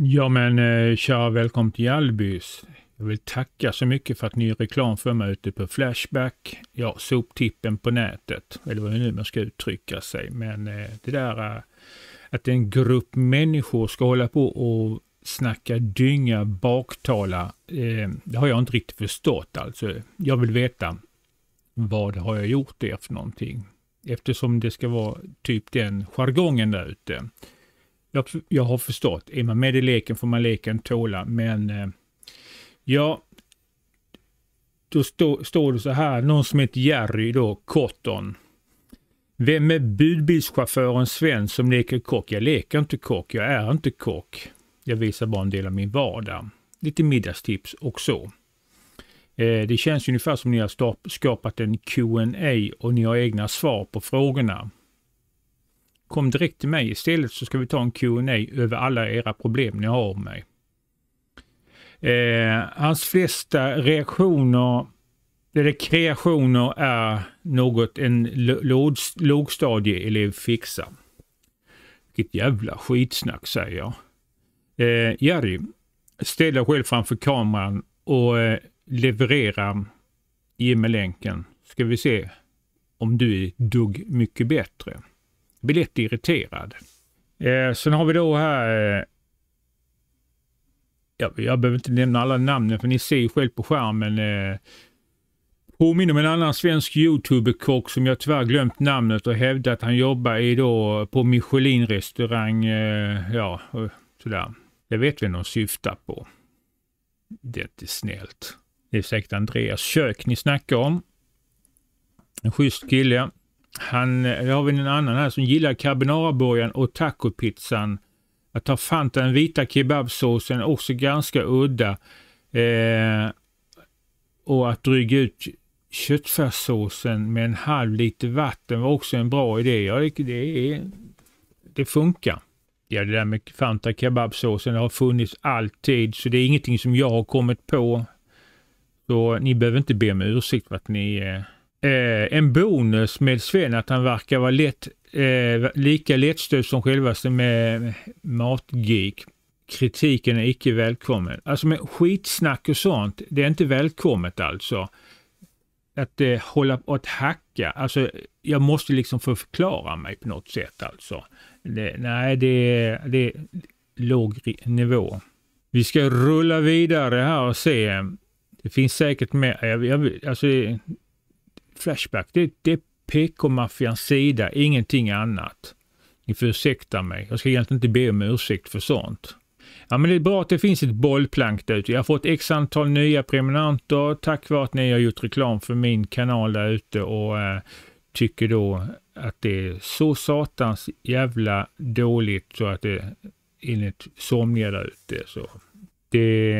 Ja men eh, kära välkommen till Albys. Jag vill tacka så mycket för att ni gör reklam för mig ute på Flashback. Ja, soptippen på nätet, eller vad nu man ska uttrycka sig. Men eh, det där eh, att en grupp människor ska hålla på och snacka dynga, baktala, eh, det har jag inte riktigt förstått alltså. Jag vill veta, vad har jag gjort det för någonting? Eftersom det ska vara typ den jargongen där ute jag, jag har förstått. Är man med i leken får man leken tåla, men eh, ja, då stå, står det så här, någon som heter Jerry då, Cotton. Vem är budbilschauffören Sven som leker kock? Jag leker inte kock, jag är inte kock. Jag visar bara en del av min vardag. Lite middagstips och så. Eh, det känns ungefär som ni har skapat en Q&A och ni har egna svar på frågorna. Kom direkt till mig istället så ska vi ta en Q&A över alla era problem ni har med mig. Eh, hans flesta reaktioner eller kreationer är något en lågstadieelev fixar. Vilket jävla skitsnack säger jag. Eh, Jerry, ställ dig själv framför kameran och eh, leverera. Ge mig länken. Ska vi se om du är dugg mycket bättre blir lätt irriterad. Eh, sen har vi då här eh, jag, jag behöver inte nämna alla namnen för ni ser ju själv på skärmen. Eh, påminner om en annan svensk youtuberkock som jag tyvärr glömt namnet och hävdar att han jobbar i då på Michelin-restaurang. Eh, ja, sådär. Det vet vi någon syftar på. Det är inte snällt. Det är säkert Andreas kök ni snackar om. En schysst kille. Han, där har vi en annan här som gillar carbonara-burgaren och tacopizzan. Jag tar Fanta, den vita kebabsåsen, också ganska udda. Eh, och att dryga ut köttfärssåsen med en halv liter vatten var också en bra idé. Ja, det, det, det funkar. Ja, det där med Fanta kebabsåsen har funnits alltid, så det är ingenting som jag har kommit på. Så ni behöver inte be om ursäkt för att ni eh, eh, en bonus med Sven att han verkar vara lätt, eh, lika lättstöpt som självaste med matgeek. Kritiken är icke välkommen. Alltså med skitsnack och sånt, det är inte välkommet alltså. Att eh, hålla på att hacka, alltså jag måste liksom få förklara mig på något sätt alltså. Det, nej, det, det är låg nivå. Vi ska rulla vidare här och se. Det finns säkert mer. Jag, jag, alltså, Flashback, det, det är PK-maffians sida, ingenting annat. Ni får ursäkta mig, jag ska egentligen inte be om ursäkt för sånt. Ja men det är bra att det finns ett bollplank där ute. Jag har fått x antal nya prenumeranter tack vare att ni har gjort reklam för min kanal där ute och äh, tycker då att det är så satans jävla dåligt så att det enligt somliga där ute så. Det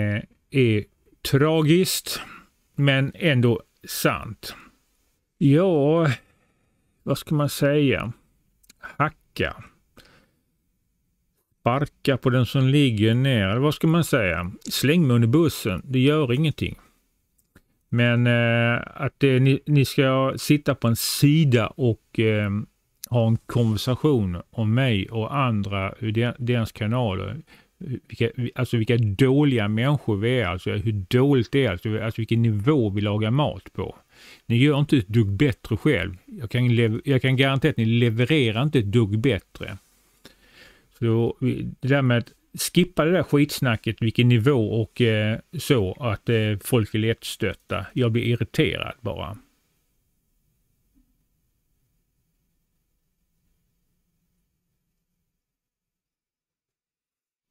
är tragiskt men ändå sant. Ja, vad ska man säga? Hacka. Sparka på den som ligger ner. Vad ska man säga? Släng mig under bussen. Det gör ingenting. Men eh, att eh, ni, ni, ska sitta på en sida och eh, ha en konversation om mig och andra ur deras kanaler vilka, alltså vilka dåliga människor vi är, alltså hur dåligt det är, alltså, alltså vilken nivå vi lagar mat på. Ni gör inte ett dugg bättre själv. Jag kan, jag kan garantera att ni levererar inte ett dugg bättre. Så det där med att skippa det där skitsnacket, vilken nivå och eh, så, att eh, folk är lättstötta. Jag blir irriterad bara.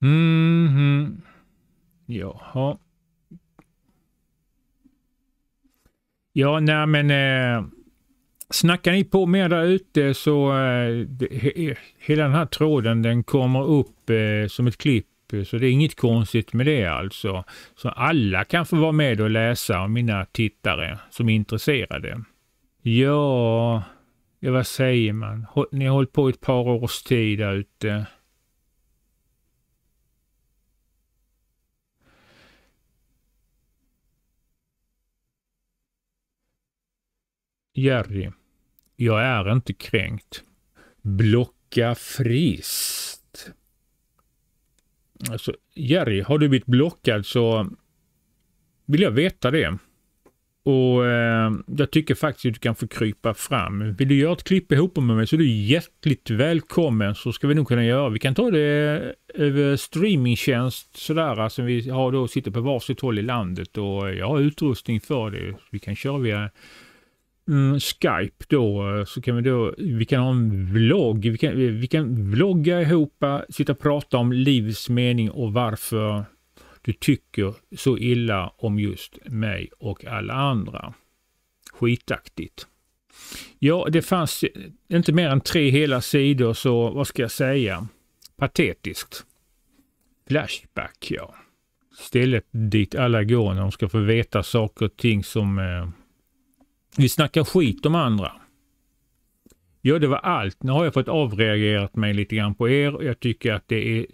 Mm -hmm. Jaha. Ja, nej men eh, snackar ni på mer där ute så eh, det, he, hela den här tråden den kommer upp eh, som ett klipp så det är inget konstigt med det alltså. Så alla kan få vara med och läsa, mina tittare som är intresserade. Ja, ja vad säger man? Ni har hållit på ett par års tid där ute. Jerry, jag är inte kränkt. Blocka frist. Alltså, Jerry, har du blivit blockad så vill jag veta det. Och eh, jag tycker faktiskt att du kan få krypa fram. Vill du göra ett klipp ihop med mig så är du hjärtligt välkommen så ska vi nog kunna göra. Vi kan ta det över streamingtjänst sådär som vi har då sitter på varsitt håll i landet och jag har utrustning för det. Vi kan köra via mm, Skype då eh, så kan vi då, vi kan ha en vlogg, vi kan, vi kan vlogga ihop, eh, sitta och prata om livets mening och varför du tycker så illa om just mig och alla andra. Skitaktigt. Ja, det fanns eh, inte mer än tre hela sidor så vad ska jag säga? Patetiskt. Flashback, ja. Stället dit alla går när de ska få veta saker och ting som eh, vi snackar skit om andra. Ja, det var allt. Nu har jag fått avreagerat mig lite grann på er och jag tycker att det är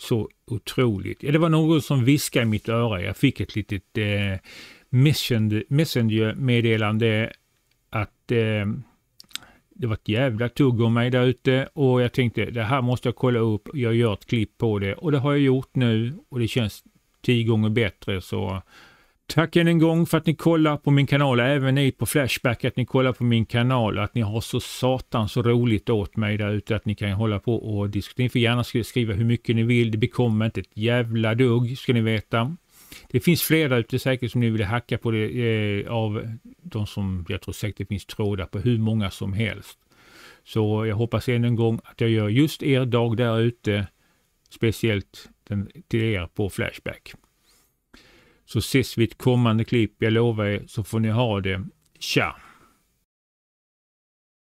så otroligt. Ja, det var någon som viskade i mitt öra. Jag fick ett litet eh, Messenger-meddelande att eh, det var ett jävla tugg om mig där ute och jag tänkte det här måste jag kolla upp. Jag gör ett klipp på det och det har jag gjort nu och det känns tio gånger bättre så Tack än en gång för att ni kollar på min kanal, även ni på Flashback, att ni kollar på min kanal, att ni har så satans roligt åt mig där ute att ni kan hålla på och diskutera. Ni får gärna skriva hur mycket ni vill, det bekommer inte ett jävla dugg ska ni veta. Det finns flera ute säkert som ni vill hacka på det eh, av de som, jag tror säkert det finns trådar på hur många som helst. Så jag hoppas än en gång att jag gör just er dag där ute, speciellt den, till er på Flashback. Så ses vi i ett kommande klipp. Jag lovar er så får ni ha det. Tja!